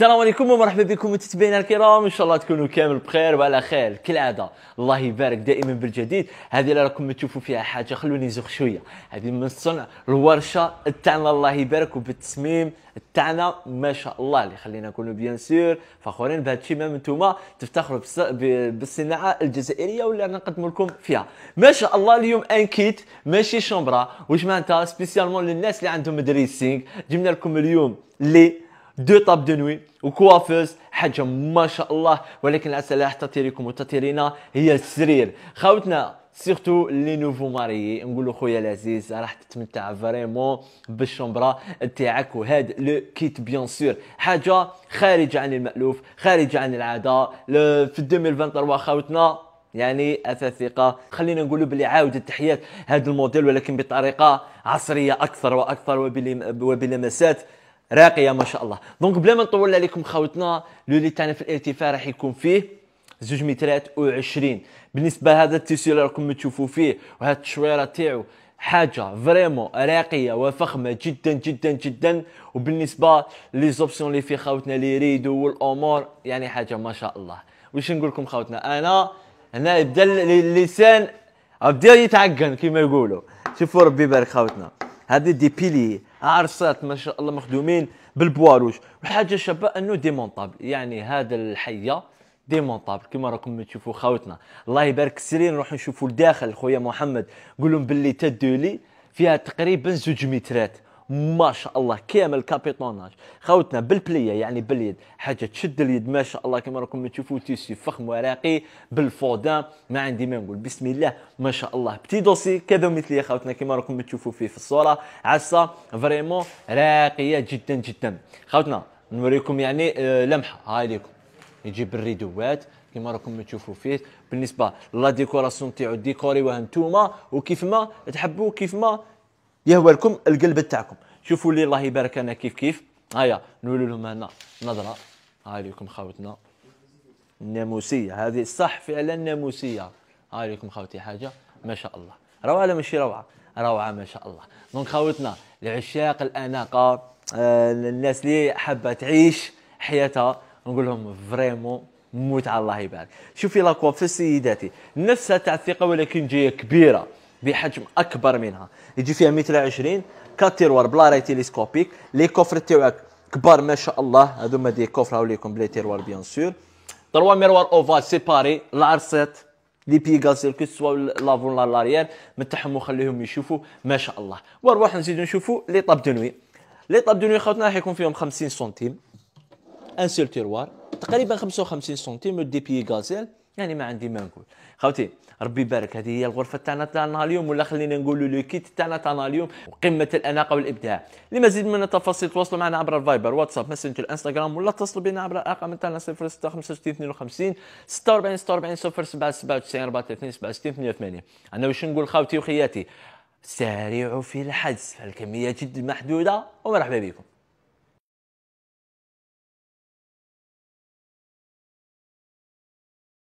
السلام عليكم ومرحبا بكم متتبعينا الكرام ان شاء الله تكونوا كامل بخير وعلى خير كالعاده الله يبارك دائما بالجديد هذه اللي راكم تشوفوا فيها حاجه خلوني زوخ شويه هذه من صنع الورشه تاعنا الله يبارك وبالتصميم تاعنا ما شاء الله اللي خلينا نكونوا بيان سور فخورين بهذا الشيء ما انتم تفتخروا بالصناعه الجزائريه واللي نقدموا لكم فيها ما شاء الله اليوم ان كيت ماشي شومبرا واش معناتها سبيسيالمون للناس اللي عندهم دريسينغ جبنا لكم اليوم لي دو طاب دو نوي وكوافوز حاجه ما شاء الله ولكن الاسئله تطيريكم وتطيرينا هي السرير خاوتنا سيرتو لي نوفو ماريي نقولو خويا العزيز راح تتمتع فريمون بالشمبرا تاعك وهاد لو كيت بيان سور حاجه خارجه عن المالوف خارجه عن العاده في 2023 خاوتنا يعني أثاثيقة ثقه خلينا نقولوا بلي عاود تحيات هذا الموديل ولكن بطريقه عصريه اكثر واكثر وبلمسات راقيه ما شاء الله دونك بلا ما نطول عليكم خاوتنا لو لي تاعنا في الارتفاع راح يكون فيه زوج مترات و20 بالنسبه لهذا التيسيو اللي راكم تشوفوا فيه وهاد التشويره تاعو حاجه فريمون راقيه وفخمه جدا جدا جدا وبالنسبه لي زوبسيون اللي فيه خاوتنا لي ريدو والامور يعني حاجه ما شاء الله واش نقول لكم خاوتنا انا هنا يبدا اللسان بدا يتعقن كما يقولوا شوفوا ربي يبارك خاوتنا هذه دي بيلي عرصات ما شاء الله مخدومين بالبواروج والحاجه الشابه انه ديمونطابل يعني هذا الحيه ديمونطابل كما راكم تشوفوا خاوتنا الله يبارك سيرين نروحوا نشوفوا الداخل خويا محمد قولهم باللي تدولي فيها تقريبا زوج مترات ما شاء الله كامل كابيطوناج خوتنا بالبليه يعني باليد حاجه تشد اليد ما شاء الله كما راكم تشوفوا تيسي فخم وراقي بالفودان ما عندي ما نقول بسم الله ما شاء الله بتي دوسي كذا مثلي خوتنا كما راكم تشوفوا فيه في الصوره عصا فريمون راقيه جدا جدا خوتنا نوريكم يعني آه، لمحه هاي ليكم يجيب الريدوات كما راكم تشوفوا فيه بالنسبه لا ديكوراسيون تاعو ديكوري نتوما وكيف ما تحبوا كيف ما يهوى لكم القلب تاعكم شوفوا لي الله يبارك انا كيف كيف هيا نولوا لهم هنا نظره هاي لكم خاوتنا الناموسيه هذه صح فعلا ناموسيه هاي لكم خاوتي حاجه ما شاء الله روعه ولا ماشي روعه روعه ما شاء الله دونك خاوتنا العشاق الاناقه آه، الناس اللي حابه تعيش حياتها نقول لهم فريمون متعه الله يبارك شوفي لاكوا في السيداتي نفسها تاع الثقه ولكن جايه كبيره بحجم اكبر منها يجي فيها 120 كاتيروار بلا راي تيليسكوبيك لي كوفر تاعك كبار ما شاء الله هذوما دي كوفر هاو ليكم بلي تيروار بيان سور تروا ميروار اوفال سيباري لارسيت لي غازيل كو سوا لافون لا لاريير متاعهم وخليهم يشوفوا ما شاء الله ونروح نزيدو نشوفوا لي طاب دو نوي لي طاب دو نوي خوتنا راح يكون فيهم 50 سنتيم ان سيل تيروار تقريبا 55 سنتيم دي بيي غازيل يعني ما عندي ما نقول خوتي ربي يبارك هذه هي الغرفه تاعنا تاعنا اليوم ولا خلينا نقولوا لو كيت تاعنا تاعنا اليوم قمه الاناقه والابداع لمزيد من التفاصيل تواصلوا معنا عبر الفايبر واتساب ماسنجر الانستغرام ولا اتصلوا بنا عبر الارقام تاعنا 06 65 46 46 07 97 67 88 انا واش نقول خوتي وخياتي سارعوا في الحجز الكميه جد محدوده ومرحبا بكم